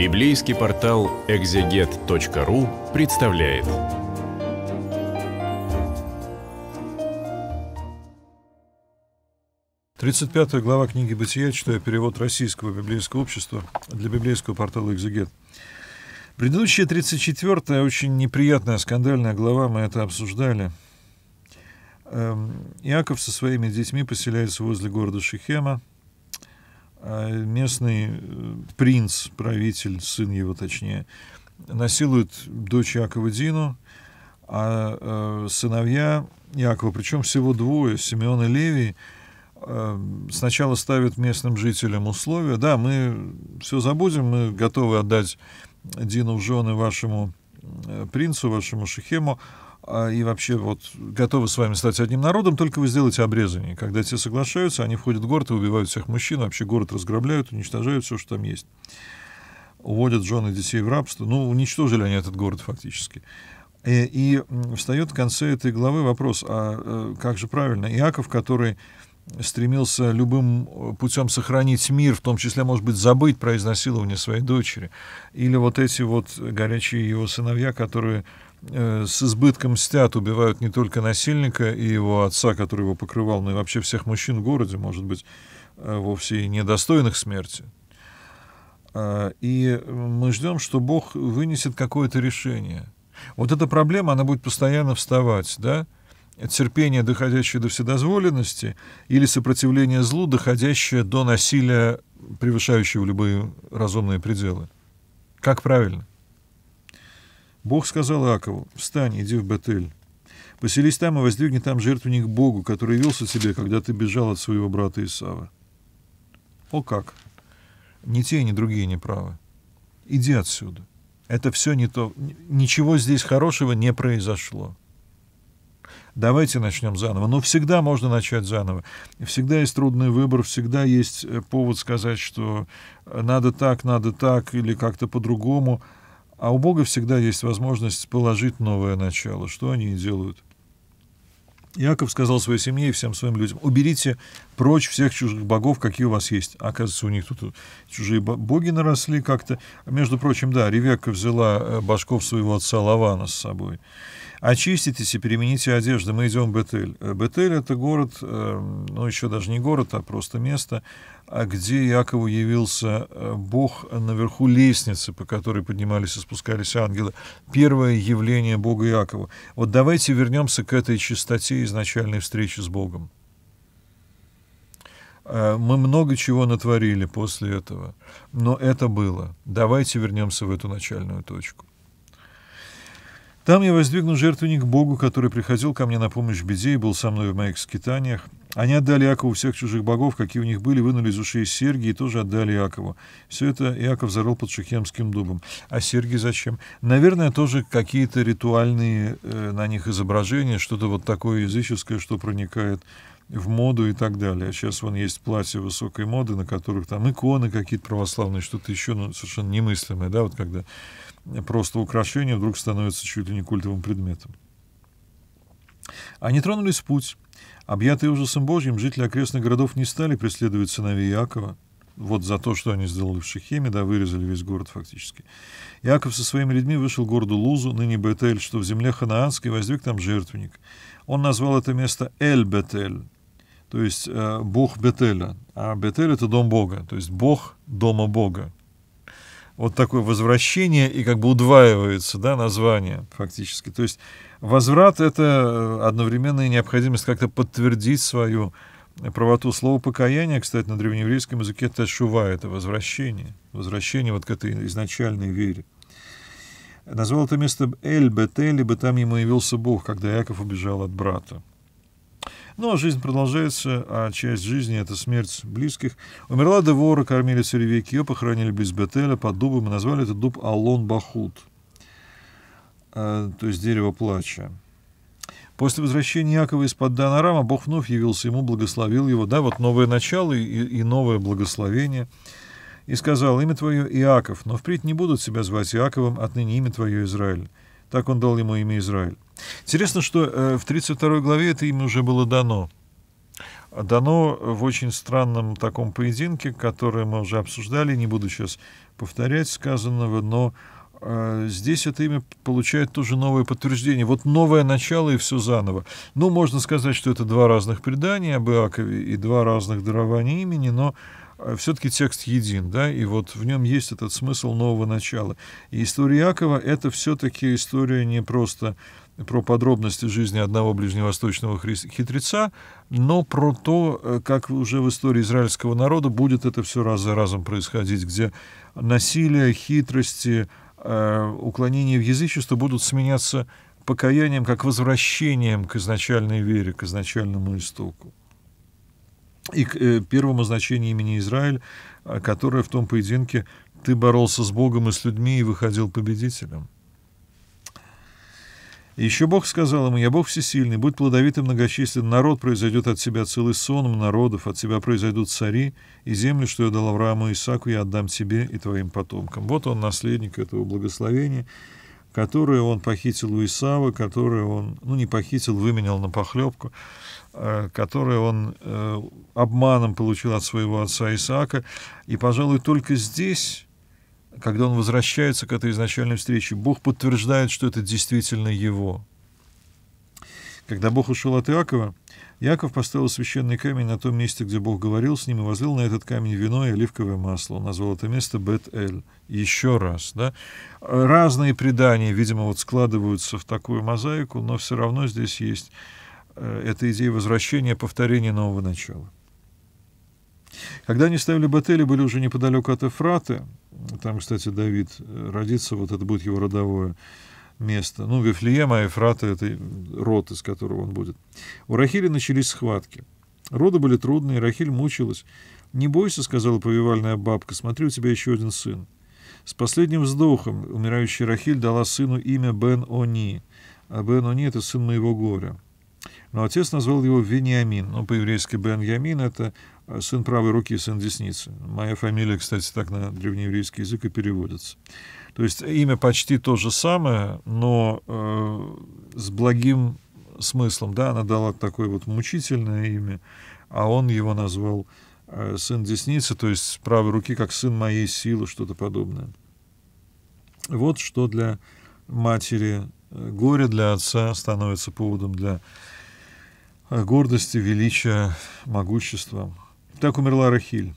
Библейский портал экзегет.ру представляет. Тридцать пятая глава книги «Бытия», читая перевод российского библейского общества для библейского портала «Экзегет». Предыдущая 34-я, очень неприятная, скандальная глава, мы это обсуждали. Эм, Иаков со своими детьми поселяется возле города Шихема – а местный э, принц, правитель, сын его точнее, насилует дочь Якова Дину, а э, сыновья Якова, причем всего двое, Симеон и Левий, э, сначала ставят местным жителям условия, да, мы все забудем, мы готовы отдать Дину в жены вашему принцу, вашему Шехему. А, и вообще вот готовы с вами стать одним народом, только вы сделаете обрезание. Когда те соглашаются, они входят в город и убивают всех мужчин, вообще город разграбляют, уничтожают все, что там есть. Уводят жены и детей в рабство. Ну, уничтожили они этот город фактически. Э, и, и встает в конце этой главы вопрос, а э, как же правильно, Иаков, который стремился любым э, путем сохранить мир, в том числе, может быть, забыть про изнасилование своей дочери. Или вот эти вот горячие его сыновья, которые э, с избытком мстят, убивают не только насильника и его отца, который его покрывал, но и вообще всех мужчин в городе, может быть, э, вовсе и недостойных смерти. А, и мы ждем, что Бог вынесет какое-то решение. Вот эта проблема, она будет постоянно вставать, да, терпение, доходящее до вседозволенности, или сопротивление злу, доходящее до насилия, превышающего любые разумные пределы? Как правильно? Бог сказал Иакову, «Встань, иди в Бетель, поселись там и воздвигни там жертвенник Богу, который явился тебе, когда ты бежал от своего брата Исава». О как! Ни те, ни другие не правы. Иди отсюда. Это все не то. Ничего здесь хорошего не произошло давайте начнем заново. Но всегда можно начать заново. Всегда есть трудный выбор, всегда есть э, повод сказать, что э, надо так, надо так или как-то по-другому. А у Бога всегда есть возможность положить новое начало, что они и делают. Иаков сказал своей семье и всем своим людям, уберите прочь всех чужих богов, какие у вас есть. А, оказывается, у них тут э, чужие боги наросли как-то. Между прочим, да, Ревека взяла башков своего отца Лавана с собой очиститесь и перемените одежду. Мы идем в Бетель. Э, Бетель — это город, э, ну, еще даже не город, а просто место, а где Якову явился э, Бог наверху лестницы, по которой поднимались и спускались ангелы. Первое явление Бога Якову. Вот давайте вернемся к этой чистоте изначальной встречи с Богом. Мы много чего натворили после этого, но это было. Давайте вернемся в эту начальную точку. Там я воздвигну жертвенник Богу, который приходил ко мне на помощь в беде и был со мной в моих скитаниях. Они отдали Иакову всех чужих богов, какие у них были, вынули из ушей серьги и тоже отдали Иакову. Все это Иаков зарыл под шухемским дубом. А серьги зачем? Наверное, тоже какие-то ритуальные э, на них изображения, что-то вот такое языческое, что проникает в моду и так далее. А сейчас вон есть платья высокой моды, на которых там иконы какие-то православные, что-то еще ну, совершенно немыслимое, да, вот когда просто украшение вдруг становится чуть ли не культовым предметом. Они тронулись в путь. Объятые ужасом Божьим, жители окрестных городов не стали преследовать сыновей Иакова. Вот за то, что они сделали в Шехеме, да, вырезали весь город фактически. Иаков со своими людьми вышел к городу Лузу, ныне Бетель, что в земле ханаанской, воздвиг там жертвенник. Он назвал это место Эль-Бетель, то есть э, Бог Бетеля. А Бетель — это дом Бога, то есть Бог дома Бога вот такое возвращение, и как бы удваивается да, название фактически. То есть возврат — это э, одновременная необходимость как-то подтвердить свою правоту. Слово покаяние, кстати, на древнееврейском языке это шува, это возвращение. Возвращение вот к этой изначальной вере. Назвал это место Эль, Бетель, ибо там ему явился Бог, когда Яков убежал от брата. Но ну, а жизнь продолжается, а часть жизни — это смерть близких. Умерла Девора, кормили царевеки, ее похоронили близ Бетеля под дубом и назвали этот дуб Алон-Бахут, э, то есть дерево плача. После возвращения Якова из-под Данарама Бог вновь явился ему, благословил его. Да, вот новое начало и, и новое благословение. И сказал, имя твое Иаков, но впредь не будут тебя звать Иаковым, отныне имя твое Израиль. Так он дал ему имя Израиль. Интересно, что э, в 32 главе это имя уже было дано. Дано в очень странном таком поединке, который мы уже обсуждали, не буду сейчас повторять сказанного, но э, здесь это имя получает тоже новое подтверждение. Вот новое начало и все заново. Ну, можно сказать, что это два разных предания об Иакове и два разных дарования имени, но Э, все-таки текст един, да, и вот в нем есть этот смысл нового начала. И история Якова — это все-таки история не просто про подробности жизни одного ближневосточного хитреца, но про то, э, как уже в истории израильского народа будет это все раз за разом происходить, где насилие, хитрости, э, уклонение в язычество будут сменяться покаянием, как возвращением к изначальной вере, к изначальному истоку и к э, первому значению имени Израиль, а, которое в том поединке ты боролся с Богом и с людьми и выходил победителем. еще Бог сказал ему, «Я Бог всесильный, будь плодовит и многочислен, народ произойдет от тебя целый сон народов, от тебя произойдут цари, и землю, что я дал Аврааму и Исаку, я отдам тебе и твоим потомкам». Вот он, наследник этого благословения, которые он похитил у Исавы, которые он, ну, не похитил, выменял на похлебку, э, которые он э, обманом получил от своего отца Исаака. И, пожалуй, только здесь, когда он возвращается к этой изначальной встрече, Бог подтверждает, что это действительно его. Когда Бог ушел от Иакова, Иаков поставил священный камень на том месте, где Бог говорил с ним, и возлил на этот камень вино и оливковое масло. Он назвал это место Бет-Эль. Еще раз, да? Разные предания, видимо, вот складываются в такую мозаику, но все равно здесь есть э, эта идея возвращения, повторения нового начала. Когда они ставили Бетели, были уже неподалеку от Эфраты, там, кстати, Давид э, родится, вот это будет его родовое место. Ну, Вифлеема, Эфрата — это род, из которого он будет. У Рахили начались схватки. Роды были трудные, Рахиль мучилась. «Не бойся», — сказала повивальная бабка, — «смотри, у тебя еще один сын». С последним вздохом умирающая Рахиль дала сыну имя Бен-Они, а Бен-Они — это сын моего горя. Но отец назвал его Вениамин, ну по-еврейски Бен-Ямин — это э, сын правой руки и сын десницы. Моя фамилия, кстати, так на древнееврейский язык и переводится. То есть имя почти то же самое, но э, с благим смыслом. Да, она дала такое вот мучительное имя, а он его назвал э, сын десницы, то есть с правой руки, как сын моей силы, что-то подобное. Вот что для матери э, горе, для отца становится поводом для э, гордости, величия, могущества. Так умерла Рахиль.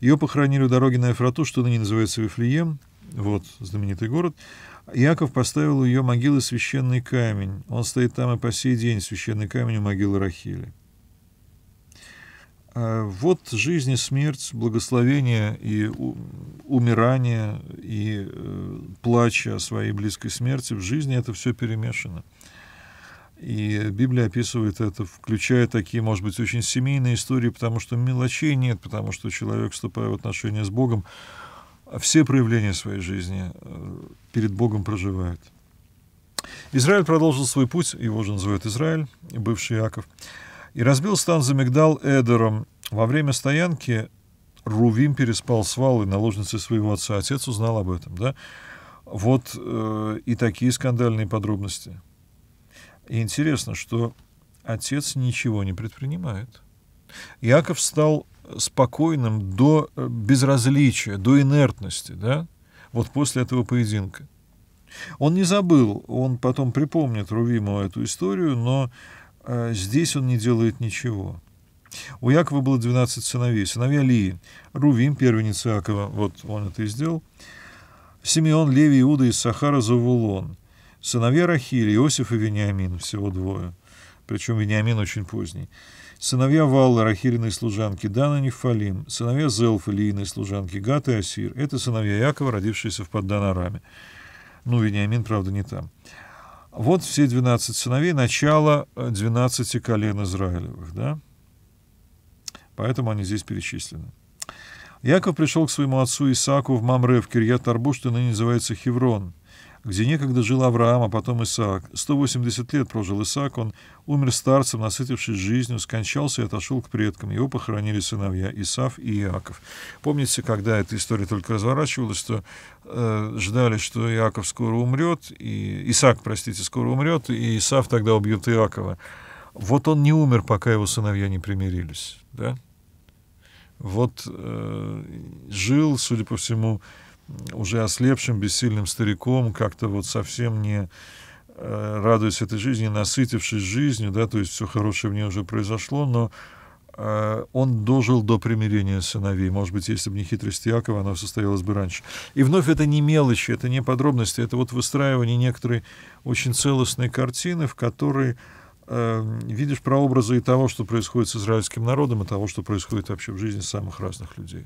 Ее похоронили у дороги на Эфрату, что ныне называется Вифлеем, вот знаменитый город, Яков поставил у ее могилы священный камень. Он стоит там и по сей день, священный камень у могилы Рахили. А вот жизнь и смерть, благословение и умирание, и э, плач о своей близкой смерти. В жизни это все перемешано. И Библия описывает это, включая такие, может быть, очень семейные истории, потому что мелочей нет, потому что человек, вступая в отношения с Богом, а все проявления своей жизни э, перед Богом проживает. Израиль продолжил свой путь, его же называют Израиль, бывший Яков, и разбил стан за Мигдал Эдером. Во время стоянки Рувим переспал с Валой, наложницей своего отца. Отец узнал об этом, да? Вот э, и такие скандальные подробности. И интересно, что отец ничего не предпринимает. Яков стал спокойным до э, безразличия, до инертности, да, вот после этого поединка. Он не забыл, он потом припомнит Рувиму эту историю, но э, здесь он не делает ничего. У Якова было 12 сыновей, сыновья Лии, Рувим, первенец Якова, вот он это и сделал, Симеон, Леви, Иуда из Сахара, Завулон, сыновья Рахили, Иосиф и Вениамин, всего двое, причем Вениамин очень поздний. Сыновья Валла, Рахилиной служанки, Дана Нефалим, сыновья Зелфа, Лийной служанки, Гат и Асир. Это сыновья Якова, родившиеся в Подданараме. Ну, Вениамин, правда, не там. Вот все 12 сыновей, начало 12 э, колен Израилевых, да? Поэтому они здесь перечислены. Яков пришел к своему отцу Исааку в Мамре, в Кирьят-Арбу, что ныне называется Хеврон – где некогда жил Авраам, а потом Исаак. 180 лет прожил Исаак, он умер старцем, насытившись жизнью, скончался и отошел к предкам. Его похоронили сыновья Исав и Иаков. Помните, когда эта история только разворачивалась, что э, ждали, что Иаков скоро умрет, и Исаак, простите, скоро умрет, и Исав тогда убьет Иакова. Вот он не умер, пока его сыновья не примирились, да? Вот э, жил, судя по всему, уже ослепшим, бессильным стариком, как-то вот совсем не э, радуясь этой жизни, насытившись жизнью, да, то есть все хорошее в ней уже произошло, но э, он дожил до примирения сыновей. Может быть, если бы не хитрость Якова, она состоялась бы раньше. И вновь это не мелочи, это не подробности, это вот выстраивание некоторой очень целостной картины, в которой э, видишь прообразы и того, что происходит с израильским народом, и того, что происходит вообще в жизни самых разных людей.